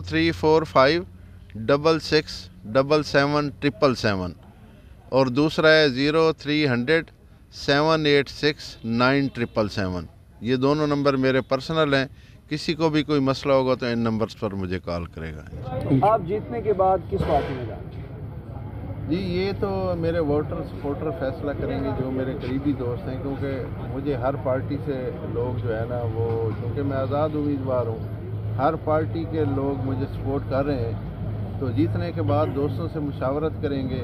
three four five double six double seven triple seven और दूसरा है zero three hundred seven eight six nine triple seven ये दोनों number मेरे personal हैं किसी को भी कोई मसला होगा तो इन नंबर्स पर मुझे कॉल करेगा आप जीतने के बाद किस पार्टी में जाएंगे जी ये तो मेरे वोटर सपोर्टर फैसला करेंगे जो मेरे करीबी दोस्त हैं क्योंकि मुझे हर पार्टी से लोग जो है ना वो क्योंकि मैं आज़ाद उम्मीदवार हूँ हर पार्टी के लोग मुझे सपोर्ट कर रहे हैं तो जीतने के बाद दोस्तों से मुशावरत करेंगे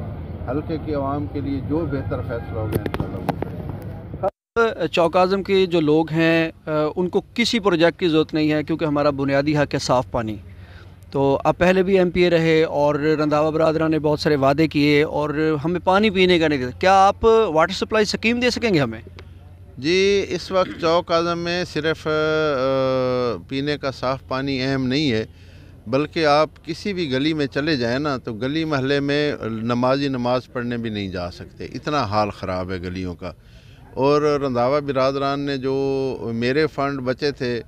हल्के की आवाम के लिए जो बेहतर फैसला होगा चौक आज़म के जो लोग हैं उनको किसी प्रोजेक्ट की ज़रूरत नहीं है क्योंकि हमारा बुनियादी हक है साफ़ पानी तो आप पहले भी एम पी ए रहे और रंधावा बरदरा ने बहुत सारे वादे किए और हमें पानी पीने का नहीं दिया क्या आप वाटर सप्लाई स्कीम दे सकेंगे हमें जी इस वक्त चौक आज़म में सिर्फ़ पीने का साफ़ पानी अहम नहीं है बल्कि आप किसी भी गली में चले जाए ना तो गली महल में नमाजी नमाज पढ़ने भी नहीं जा सकते इतना हाल ख़राब है गलियों का और रंधावा बिरादरान ने जो मेरे फ़ंड बचे थे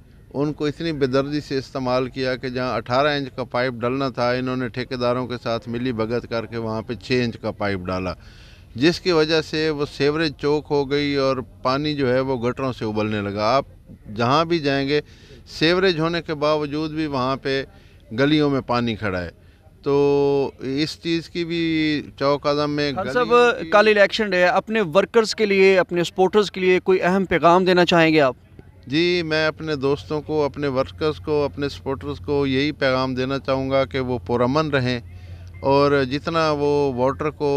उनको इतनी बेदर्दी से इस्तेमाल किया कि जहाँ 18 इंच का पाइप डालना था इन्होंने ठेकेदारों के साथ मिली भगत करके वहाँ पे 6 इंच का पाइप डाला जिसकी वजह से वो सेवरेज चौक हो गई और पानी जो है वो गटरों से उबलने लगा आप जहाँ भी जाएंगे सेवरेज होने के बावजूद भी वहाँ पे गलियों में पानी खड़ा है तो इस चीज़ की भी चौक आजम में सब कल इलेक्शन डे है अपने वर्कर्स के लिए अपने सपोर्टर्स के लिए कोई अहम पैगाम देना चाहेंगे आप जी मैं अपने दोस्तों को अपने वर्कर्स को अपने सपोर्टर्स को यही पैगाम देना चाहूँगा कि वो पुरमन रहें और जितना वो वाटर को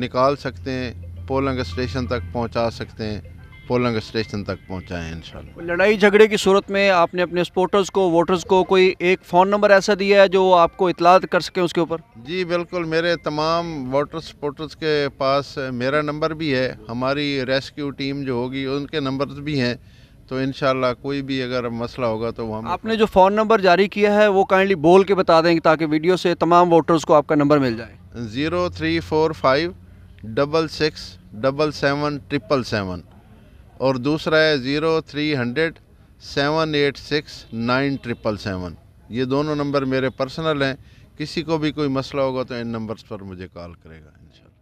निकाल सकते हैं पोलंग स्टेशन तक पहुंचा सकते हैं पोलंग स्टेशन तक पहुंचाएं इन लड़ाई झगड़े की सूरत में आपने अपने स्पोर्टर्स को वोटर्स को कोई एक फ़ोन नंबर ऐसा दिया है जो आपको इतलात कर सकें उसके ऊपर जी बिल्कुल मेरे तमाम वोटर स्पोर्टर्स के पास मेरा नंबर भी है हमारी रेस्क्यू टीम जो होगी उनके नंबर्स भी हैं तो इन कोई भी अगर मसला होगा तो वहाँ आपने जो फ़ोन नंबर जारी किया है वो काइंडली बोल के बता देंगे ताकि वीडियो से तमाम वोटर्स को आपका नंबर मिल जाए zero three four five double six double seven triple seven और दूसरा है zero three hundred seven eight six nine triple seven ये दोनों नंबर मेरे पर्सनल हैं किसी को भी कोई मसला होगा तो इन नंबर्स पर मुझे कॉल करेगा इंशाल्लाह